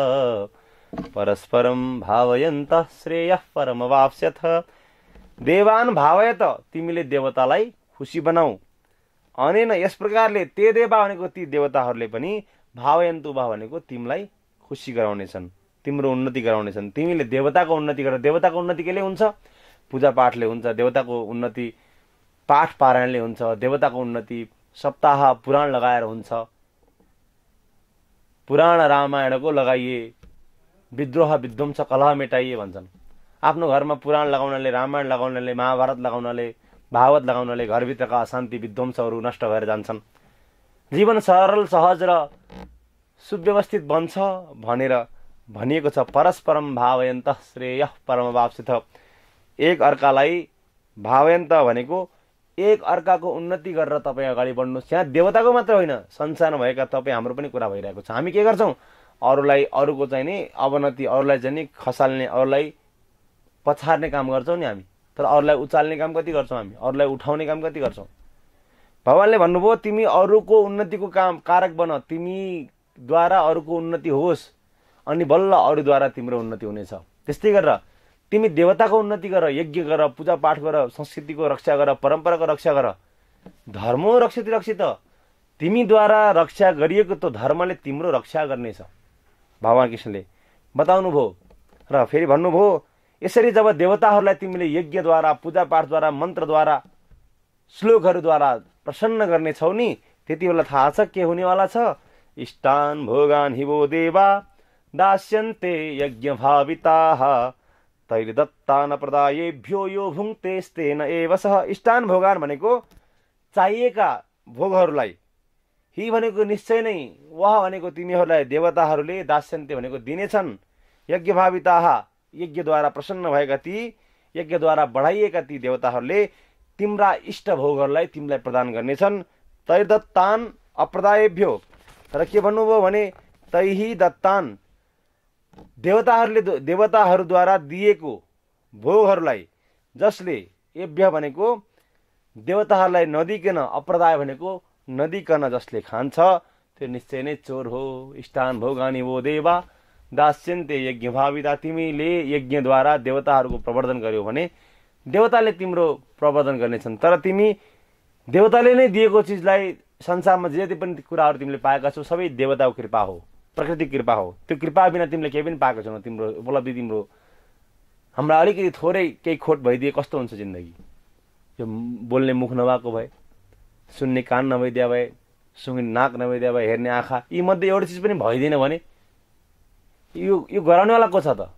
परस्परं भावयन्तः श्रेयः परमवाप्स्यथ देवान् भावयत तिमीले देवतालाई खुसी बनाऊ अनेन यस प्रकारले ते देवा भनेको ती देवताहरूले पनि भावयन्तु वा भनेको तिमीलाई खुसी गराउनेछन् तिम्रो उन्नति गराउनेछन् तिमीले देवताको उन्नति गर देवताको उन्नति केले हुन्छ पूजापाठले हुन्छ देवताको उन्नति पाठ पारायणले हुन्छ देवताको उन्नति सप्ताह पुराण लगाएर हुन्छ पुराण रामायणको लगाइए विद्रोह विध्वंस कलह मेटाइए भन्छन् आफ्नो घरमा पुराण लगाउनाले रामायण लगाउनाले महाभारत लगाउनाले भावत लगाउनाले घरभित्रका अशान्ति विध्वंसहरू नष्ट भएर जान्छन् जीवन सरल सहज र सुव्यवस्थित बन्छ भनेर भनिएको छ परस्परम भावयन्त श्रेय भावसित एक अर्कालाई भावयन्त भनेको एक अर्काको उन्नति गरेर तपाईँ अगाडि बढ्नुहोस् यहाँ देवताको मात्र होइन संसारमा भएका तपाईँ हाम्रो पनि कुरा भइरहेको छ हामी के गर्छौँ अरूलाई अरूको चाहिँ नि अवनति अरूलाई चाहिँ नि खसाल्ने अरूलाई पछार्ने काम गर्छौँ नि हामी तर अरूलाई उचाल्ने काम कति गर्छौँ हामी अरूलाई उठाउने काम कति गर्छौँ भगवान्ले भन्नुभयो तिमी अरूको उन्नतिको काम कारक बन तिमीद्वारा अरूको उन्नति होस् अनि बल्ल अरूद्वारा तिम्रो उन्नति हुनेछ त्यस्तै गरेर तिमी देवताको उन्नति गर यज्ञ गर पूजा पाठ गर संस्कृतिको रक्षा गर परम्पराको रक्षा गर धर्म रक्षित रक्षित तिमीद्वारा रक्षा गरिएको त धर्मले तिम्रो रक्षा गर्नेछ भगवान् कृष्णले बताउनु भयो र फेरि भन्नुभयो यसरी जब देवताहरूलाई तिमीले यज्ञद्वारा पूजापाठद्वारा मन्त्रद्वारा श्लोकहरूद्वारा प्रसन्न गर्नेछौ नि त्यति बेला थाहा छ के हुनेवाला छ इष्टान भोगान हिवो देवा दास्यन्ते यज्ञ भाविता दत्तान प्रदायेभ्यो यो भुङ्क्तेस्तेन एव सह इष्टान भोगान भनेको चाहिएका भोगहरूलाई हि भनेको निश्चय नै वह भनेको तिमीहरूलाई देवताहरूले दास्यन्ते भनेको दिनेछन् यज्ञभाविता यज्ञद्वारा प्रसन्न भएका ती यज्ञद्वारा बढाइएका ती देवताहरूले तिम्रा इष्ट भोगहरूलाई तिमीलाई प्रदान गर्नेछन् तैर्दत्तान अप्रदायभ्यो र के भन्नुभयो भने तैहि दत्तान देवताहरूले देवताहरूद्वारा दिएको भोगहरूलाई जसले एभ्य भनेको देवताहरूलाई नदिकन अप्रदाय भनेको नदिकन जसले खान्छ त्यो निश्चय नै चोर हो स्थान भोगानी वो देवा दास्यन्ते यज्ञ भाविता तिमीले यज्ञद्वारा देवताहरूको प्रवर्धन गर्यो भने देवताले तिम्रो प्रवर्धन गर्नेछन् तर तिमी देवताले नै दिएको चिजलाई संसारमा जे जति पनि कुराहरू तिमीले पाएका छौ सबै देवताको कृपा हो प्रकृति कृपा हो त्यो कृपा बिना तिमीले केही पनि पाएको छैनौ तिम्रो उपलब्धि तिम्रो हाम्रा अलिकति थोरै केही खोट भइदिए कस्तो हुन्छ जिन्दगी यो बोल्ने मुख नभएको भए सुन्ने कान नभइदिया भए सुँग्ने नाक नभइदिया भए हेर्ने आँखा यी मध्ये एउटा चिज पनि भइदिएन भने यो यो गराउनेवाला को छ त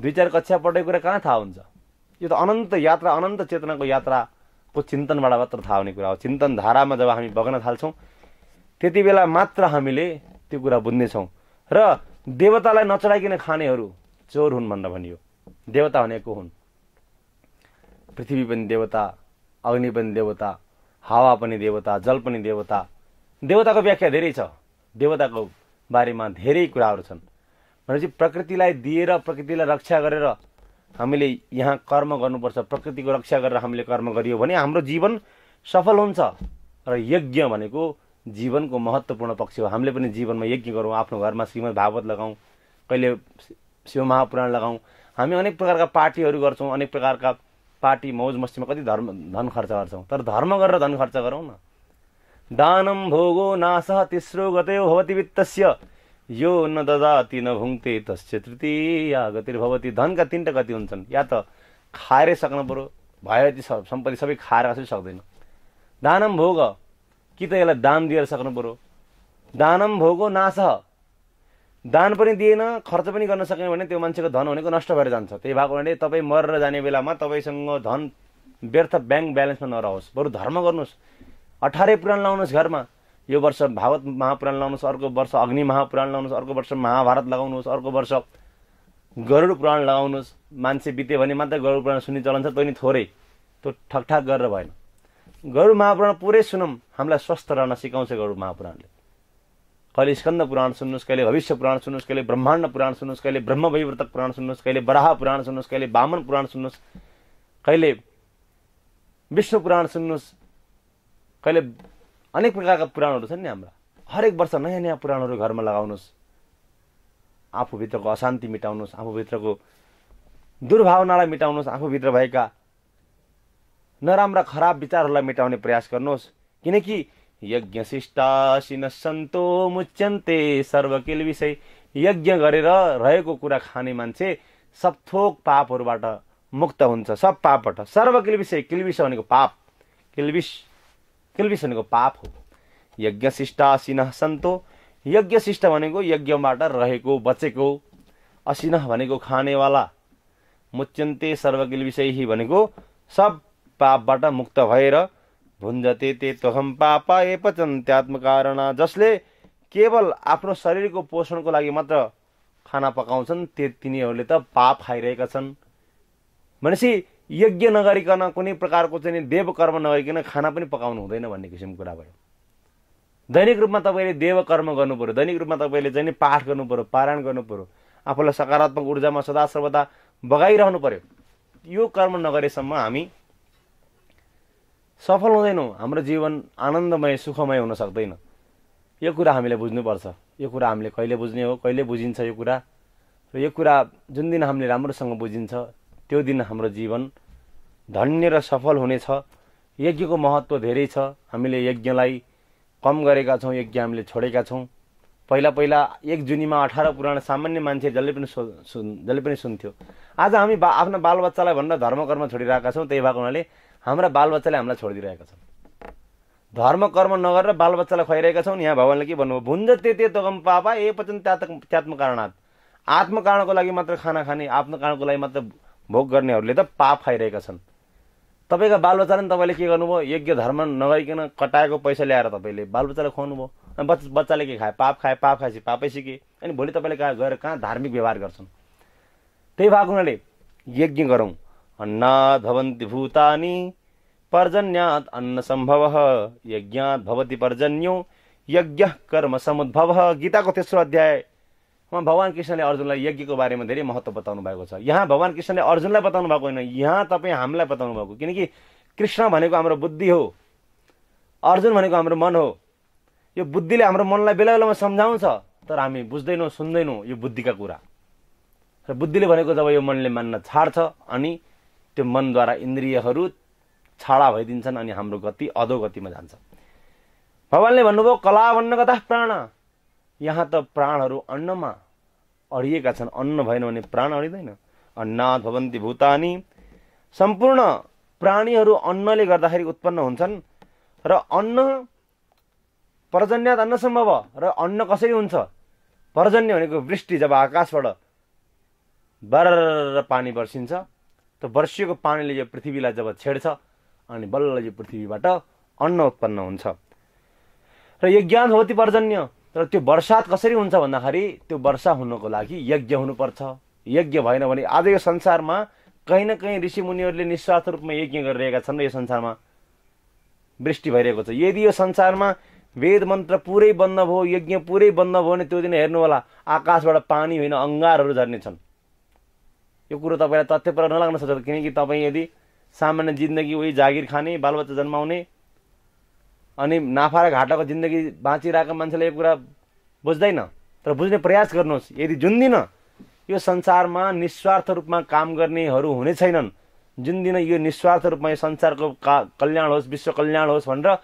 दुई चार कक्षा पढ्ने कुरा कहाँ थाहा हुन्छ यो त अनन्त यात्रा अनन्त चेतनाको यात्राको चिन्तनबाट मात्र थाहा हुने कुरा हो चिन्तन धारामा जब हामी बग्न थाल्छौँ त्यति बेला मात्र हामीले त्यो कुरा बुझ्नेछौँ र देवतालाई नचढाइकन खानेहरू चोर हुन् भनेर भनियो देवता भनेको हुन् पृथ्वी पनि देवता अग्नि पनि देवता हावा पनि देवता जल पनि देवता देवताको व्याख्या धेरै छ देवताको बारेमा धेरै कुराहरू छन् भनेपछि प्रकृतिलाई दिएर प्रकृतिलाई रक्षा गरेर हामीले यहाँ कर्म गर्नुपर्छ प्रकृतिको रक्षा गरेर हामीले कर्म गरियो भने हाम्रो जीवन सफल हुन्छ र यज्ञ भनेको जीवनको महत्त्वपूर्ण पक्ष हो हामीले पनि जीवनमा यज्ञ गरौँ आफ्नो घरमा श्रीमद् भागवत लगाउँ कहिले शिव महापुराण लगाउँ हामी अनेक प्रकारका पार्टीहरू गर्छौँ अनेक प्रकारका पार्टी मौज मस्तीमा कति धर्म धन खर्च गर्छौँ तर धर्म गरेर धन खर्च गरौँ न दानम भोगो नाश तेस्रो गतयो भवती वित्तस्य यो न ददाति न भुङ्ते तस्य तृतीय गतिर्भवती धनका तिनवटा गति हुन्छन् या त खाएरै सक्नु पऱ्यो भयो ती सम्पत्ति सबै खाएर कसरी सक्दैन दानम भोग कि त यसलाई दान दिएर सक्नु पऱ्यो दानम भोगो नाश दान पनि दिएन खर्च पनि गर्न सकेन भने त्यो मान्छेको धन भनेको नष्ट भएर जान्छ त्यही भएको हुनाले तपाईँ मरेर जाने बेलामा तपाईँसँग धन व्यर्थ ब्याङ्क ब्यालेन्समा नरहोस् बरु धर्म गर्नुहोस् अठारै पुराण लाउनुहोस् घरमा यो वर्ष भागवत महापुराण लाउनुहोस् अर्को वर्ष अग्नि महापुराण लाउनुहोस् अर्को वर्ष महाभारत लगाउनुहोस् अर्को वर्ष गरुड पुराण लगाउनुहोस् मान्छे बित्यो भने मात्रै गरुड पुराण सुन्ने चलन छ तैँनि थोरै त्यो ठकठाक गरेर भएन गरु महापुराण पुरै सुनौँ हामीलाई स्वस्थ रहन सिकाउँछ गरु महापुराणले कहिले स्कन्द पुराण सुन्नुहोस् कहिले भविष्य पुराण सुन्नुहोस् कहिले ब्रह्माण्ड पुराण सुन्नुहोस् कहिले ब्रह्म वैवर्तक पुराण सुन्नुहोस् कहिले बराह पुराण सुन्नुहोस् कहिले बामन पुराण सुन्नुहोस् कहिले विष्णु पुराण सुन्नुहोस् कहिले अनेक प्रकारका पुराणहरू छन् नि हाम्रा हरेक वर्ष नयाँ नयाँ पुराणहरू घरमा लगाउनुहोस् आफूभित्रको अशान्ति मेटाउनुहोस् आफूभित्रको दुर्भावनालाई मेटाउनुहोस् आफूभित्र भएका नराम्रा खराब विचारहरूलाई मेटाउने प्रयास गर्नुहोस् किनकि यज्ञशिष्टासिन सन्तो मुच्यन्ते सर्वकिल विषय यज्ञ गरेर रहेको कुरा खाने मान्छे सब थोक पापहरूबाट मुक्त हुन्छ सब पापबाट सर्वकिल विषय किलविष भनेको पाप किलविष किलविष भनेको पाप हो यज्ञशिष्ट असिन सन्तो यज्ञशिष्ट भनेको यज्ञबाट रहेको बचेको असिन भनेको खानेवाला मुच्यन्ते सर्वकिल विषय भनेको सब पापबाट मुक्त भएर भुन्जते ते तोहम पाप एपचन्त्यात्म जसले केवल आफ्नो शरीरको पोषणको लागि मात्र खाना पकाउँछन् त्यो तिनीहरूले त पाप खाइरहेका छन् भनेपछि यज्ञ नगरिकन कुनै प्रकारको चाहिँ देवकर्म नगरिकन खाना पनि पकाउनु हुँदैन भन्ने किसिमको कुरा भयो दैनिक रूपमा तपाईँले देवकर्म गर्नु दैनिक रूपमा तपाईँले चाहिँ पाठ गर्नु पऱ्यो पारायण गर्नु पऱ्यो आफूलाई सकारात्मक ऊर्जामा सदा सर्वदा बगाइरहनु पऱ्यो यो कर्म नगरेसम्म हामी सफल हुँदैनौँ हाम्रो जीवन आनन्दमय सुखमय हुन सक्दैन यो कुरा हामीले बुझ्नुपर्छ यो कुरा हामीले कहिले बुझ्ने हो कहिले बुझिन्छ यो कुरा र यो कुरा जुन दिन हामीले राम्रोसँग बुझिन्छ त्यो दिन हाम्रो जीवन धन्य र सफल हुनेछ यज्ञको महत्त्व धेरै छ हामीले यज्ञलाई कम गरेका छौँ यज्ञ हामीले छोडेका छौँ पहिला पहिला एक जुनीमा अठार पुराण सामान्य मान्छे जसले पनि सुन जसले पनि सुन्थ्यो आज हामी बा आफ्नो बालबच्चालाई धर्म कर्म छोडिरहेका छौँ त्यही भएको हुनाले हाम्रा बालबच्चाले हामीलाई छोडिदिइरहेका छन् धर्म कर्म नगरेर बालबच्चालाई खुवाइरहेका छौँ यहाँ भगवान्ले के भन्नुभयो भुन्ज त्यति तगम पापा ए पचन त्यात त्यात्म आत्म कारणको लागि मात्र खाना खाने कारणको लागि मात्र भोग गर्नेहरूले त पाप खाइरहेका छन् तपाईँका बालबच्चाले पनि तपाईँले के गर्नुभयो यज्ञ धर्म नगरिकन कटाएको पैसा ल्याएर तपाईँले बालबच्चालाई खुवाउनु भयो अनि बच्चा बच्चाले के खायो पाप खाए पाप खाएपछि पापै सिके अनि भोलि तपाईँले कहाँ गएर कहाँ धार्मिक व्यवहार गर्छन् त्यही भएको हुनाले यज्ञ गरौँ अन्नात् भवन्ति भूतानि पर्जन्यात् अन्नसम्भवः यज्ञात् भवति पर्जन्यो यज्ञः कर्म समुद्भवः गीताको तेस्रो अध्यायमा भगवान् कृष्णले अर्जुनलाई यज्ञको बारेमा धेरै महत्त्व बताउनु भएको छ यहाँ भगवान् कृष्णले अर्जुनलाई बताउनु भएको होइन यहाँ तपाईँ हामीलाई बताउनु भएको किनकि कृष्ण भनेको हाम्रो बुद्धि हो अर्जुन भनेको हाम्रो मन हो यो बुद्धिले हाम्रो मनलाई बेला बेलामा सम्झाउँछ तर हामी बुझ्दैनौँ सुन्दैनौँ यो बुद्धिका कुरा र बुद्धिले भनेको जब यो मनले मान्न छाड्छ अनि त्यो मनद्वारा इन्द्रियहरू छाडा भइदिन्छन् अनि हाम्रो गति अधोगतिमा जान्छ भगवान्ले भन्नुभयो कला भन्न कता प्राण यहाँ त प्राणहरू अन्नमा अडिएका छन् अन्न भएन भने प्राण अडिँदैन अन्ना भवन्ती भूतानी सम्पूर्ण प्राणीहरू अन्नले गर्दाखेरि उत्पन्न हुन्छन् र अन्न पर्जन्यात अन्न सम्भव र अन्न कसरी हुन्छ पर्जन्य भनेको वृष्टि जब आकाशबाट बर पानी बर्सिन्छ त वर्षिएको पानीले यो पृथ्वीलाई जब छेड्छ अनि बल्ल यो पृथ्वीबाट अन्न उत्पन्न हुन्छ र यज्ञान हो पर्जन्य तर त्यो वर्षात कसरी हुन्छ भन्दाखेरि त्यो वर्षा हुनको लागि यज्ञ हुनुपर्छ यज्ञ भएन भने आज यो संसारमा कहीँ न कहीँ ऋषिमुनिहरूले निस्वार्थ रूपमा यज्ञ गरिरहेका छन् र यो संसारमा वृष्टि भइरहेको छ यदि यो संसारमा वेद मन्त्र पुरै बन्द भयो यज्ञ पुरै बन्द भयो भने त्यो दिन हेर्नु होला आकाशबाट पानी होइन अङ्गारहरू झर्ने छन् यो कुरो तपाईँलाई तथ्यपर नलाग्न सक्छ किनकि तपाईँ यदि सामान्य जिन्दगी उही जागिर खाने बालबच्चा जन्माउने अनि नाफा र घाटाको जिन्दगी बाँचिरहेको मान्छेले यो कुरा बुझ्दैन तर बुझ्ने प्रयास गर्नुहोस् यदि जुन दिन यो संसारमा निस्वार्थ रूपमा काम गर्नेहरू हुने छैनन् जुन दिन यो निस्वार्थ रूपमा यो संसारको का कल्याण होस् विश्व कल्याण होस् भनेर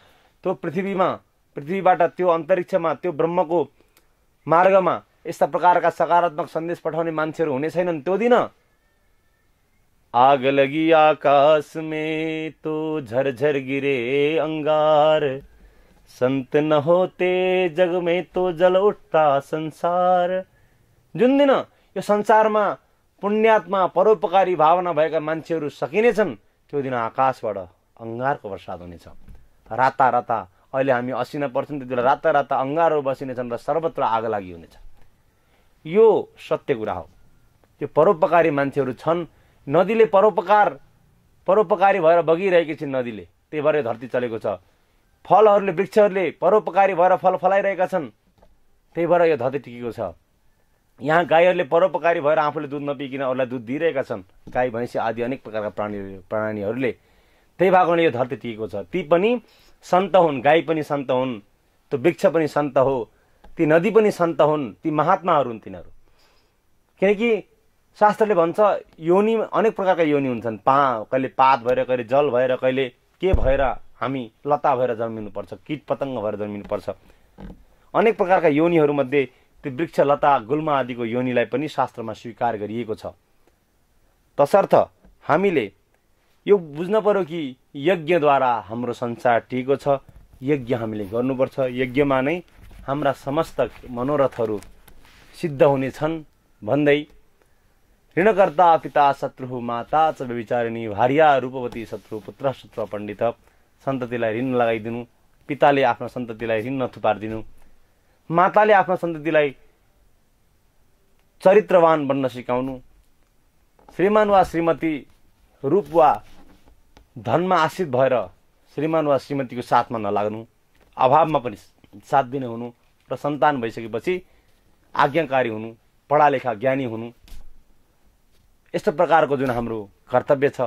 त्यो पृथ्वीमा पृथ्वीबाट त्यो अन्तरिक्षमा त्यो ब्रह्मको मार्गमा यस्ता प्रकारका सकारात्मक सन्देश पठाउने मान्छेहरू हुने छैनन् त्यो दिन आग लगी आकाश में तो झरझर गिरे अंगार संत न होते जग में तो जल उठ्ता संसार जुन दिन यो संसारमा पुण्यात्मा परोपकारी भावना भएका मान्छेहरू सकिनेछन् त्यो दिन आकाशबाट अङ्गारको वर्षात हुनेछ राता राता अहिले हामी असिना पर्छौँ त्यति बेला राता राता अङ्गारहरू बसिनेछन् र सर्वत्र आग लागि हुनेछ यो सत्य कुरा हो त्यो परोपकारी मान्छेहरू छन् नदीले परोपकार परोपकारी भएर बगिरहेकी छिन् नदीले त्यही भएर धरती चलेको छ फलहरूले वृक्षहरूले परोपकारी भएर फल फलाइरहेका छन् त्यही भएर यो धरती टिकेको छ यहाँ गाईहरूले परोपकारी भएर आफूले दुध नपिकिन अरूलाई दुध दिइरहेका छन् गाई भैँसी आदि अनेक प्रकारका प्राणी प्राणीहरूले त्यही भएको यो धरती टिकेको छ ती पनि सन्त हुन् गाई पनि सन्त हुन् त्यो वृक्ष पनि सन्त हो ती नदी पनि सन्त हुन् ती महात्माहरू हुन् तिनीहरू किनकि शास्त्रले भन्छ योनि अनेक प्रकारका योनि हुन्छन् पा कहिले पात भएर कहिले जल भएर कहिले के भएर हामी लता भएर जन्मिनुपर्छ किट पतङ्ग भएर जन्मिनुपर्छ अनेक प्रकारका योनिहरूमध्ये त्यो वृक्ष लता गुल्म आदिको योनिलाई पनि शास्त्रमा स्वीकार गरिएको छ तसर्थ हामीले यो बुझ्न पऱ्यो कि यज्ञद्वारा हाम्रो संसार टिएको छ यज्ञ हामीले गर्नुपर्छ यज्ञमा नै हाम्रा समस्त मनोरथहरू सिद्ध हुनेछन् भन्दै ऋणकर्ता पिता शत्रु माता च विचारिणी भार्या रूपवती शत्रु पुत्र शत्रु पण्डित सन्ततिलाई ऋण लगाइदिनु पिताले आफ्नो सन्ततिलाई ऋण नथुपारिदिनु माताले आफ्नो सन्ततिलाई चरित्रवान बन्न सिकाउनु श्रीमान वा श्रीमती रूप वा धनमा आश्रित भएर श्रीमान वा श्रीमतीको साथमा नलाग्नु अभावमा पनि साथ दिने हुनु र सन्तान भइसकेपछि आज्ञाकारी हुनु पढालेखा ज्ञानी हुनु यस्तो प्रकारको जुन हाम्रो कर्तव्य छ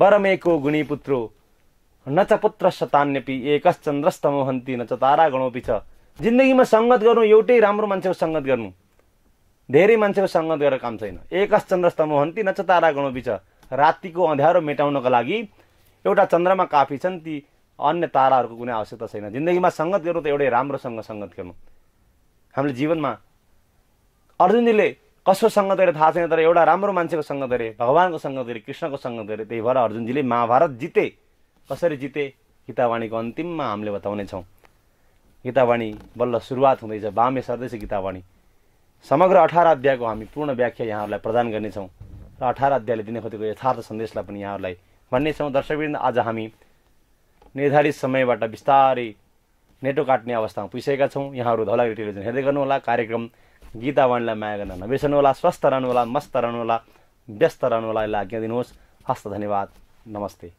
बरमेको गुणीपुत्रो न च पुत्र शतान्यपि एकस न च तारा गणौपी छ जिन्दगीमा सङ्गत गर्नु एउटै राम्रो मान्छेको सङ्गत गर्नु धेरै मान्छेको सङ्गत गरेर काम छैन एकश्चन्द्रस्तमोहन्ती न च तारा गणौपी छ रातिको अँध्यारो मेटाउनको लागि एउटा चन्द्रमा काफी छन् ती अन्य ताराहरूको कुनै आवश्यकता छैन जिन्दगीमा सङ्गत गर्नु त एउटै राम्रोसँग सङ्गत गर्नु हामीले जीवनमा अर्जुनजीले कसको कसोसँग गरे थाहा छैन तर एउटा राम्रो मान्छेको सङ्गत गरे भगवान्को सङ्गत गरे कृष्णको सङ्गत अरे त्यही भएर अर्जुनजीले महाभारत जिते कसरी जिते गीतावाणीको अन्तिममा हामीले बताउनेछौँ गीतावाणी बल्ल सुरुवात हुँदैछ बामे सर्दैछ गीतावाणी समग्र अठार अध्यायको हामी पूर्ण व्याख्या यहाँहरूलाई प्रदान गर्नेछौँ र अठार अध्यायले दिने खोजेको यथार्थ सन्देशलाई पनि यहाँहरूलाई भन्नेछौँ दर्शकवृन्द आज हामी निर्धारित समयबाट बिस्तारै नेटो काट्ने अवस्थामा पुगिसकेका छौँ यहाँहरू धौलागिरी टेलिभिजन हेर्दै गर्नुहोला कार्यक्रम गीतावाणीलाई माया गर्न नबिर्सनुहोला स्वस्थ रहनु होला मस्त रहनु होला व्यस्त रहनुहोला यसलाई आज्ञा दिनुहोस् हस्त धन्यवाद नमस्ते